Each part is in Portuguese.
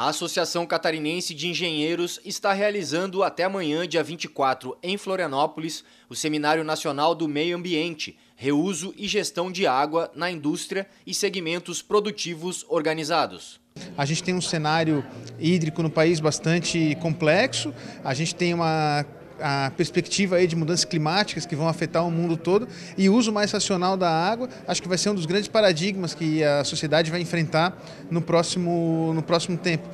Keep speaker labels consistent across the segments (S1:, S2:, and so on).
S1: A Associação Catarinense de Engenheiros está realizando até amanhã, dia 24, em Florianópolis, o Seminário Nacional do Meio Ambiente, Reuso e Gestão de Água na Indústria e Segmentos Produtivos Organizados.
S2: A gente tem um cenário hídrico no país bastante complexo, a gente tem uma a perspectiva aí de mudanças climáticas que vão afetar o mundo todo e uso mais racional da água, acho que vai ser um dos grandes paradigmas que a sociedade vai enfrentar no próximo, no próximo tempo.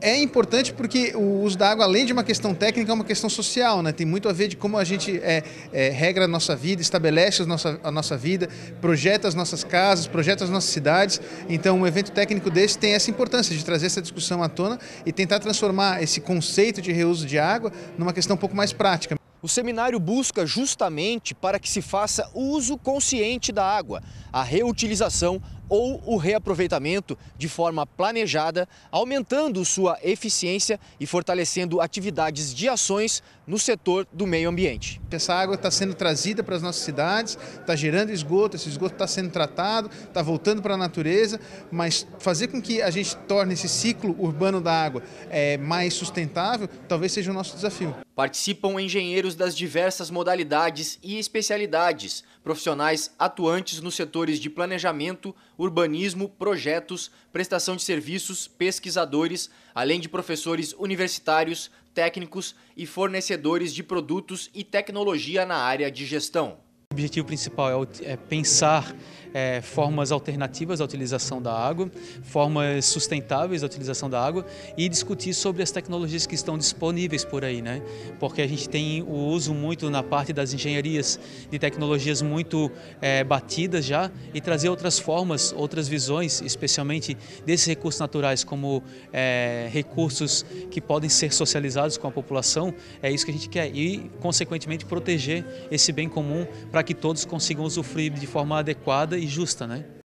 S2: É importante porque o uso da água, além de uma questão técnica, é uma questão social, né? Tem muito a ver de como a gente é, é, regra a nossa vida, estabelece a nossa, a nossa vida, projeta as nossas casas, projeta as nossas cidades. Então, um evento técnico desse tem essa importância de trazer essa discussão à tona e tentar transformar esse conceito de reuso de água numa questão um pouco mais prática.
S1: O seminário busca justamente para que se faça uso consciente da água, a reutilização ou o reaproveitamento de forma planejada, aumentando sua eficiência e fortalecendo atividades de ações no setor do meio ambiente. Essa água está sendo trazida para as nossas cidades, está gerando esgoto, esse esgoto
S2: está sendo tratado, está voltando para a natureza, mas fazer com que a gente torne esse ciclo urbano da água é, mais sustentável talvez seja o nosso desafio.
S1: Participam engenheiros das diversas modalidades e especialidades, profissionais atuantes nos setores de planejamento, urbanismo, projetos, prestação de serviços, pesquisadores, além de professores universitários, técnicos e fornecedores de produtos e tecnologia na área de gestão
S3: objetivo principal é, é, pensar é, formas alternativas à utilização da água, formas sustentáveis à utilização da água e discutir sobre as tecnologias que estão disponíveis por aí, né? Porque a gente tem o uso muito na parte das engenharias de tecnologias muito é, batidas já e trazer outras formas, outras visões, especialmente desses recursos naturais como é, recursos que podem ser socializados com a população, é isso que a gente quer e, consequentemente, proteger esse bem comum para que que todos consigam usufruir de forma adequada e justa, né?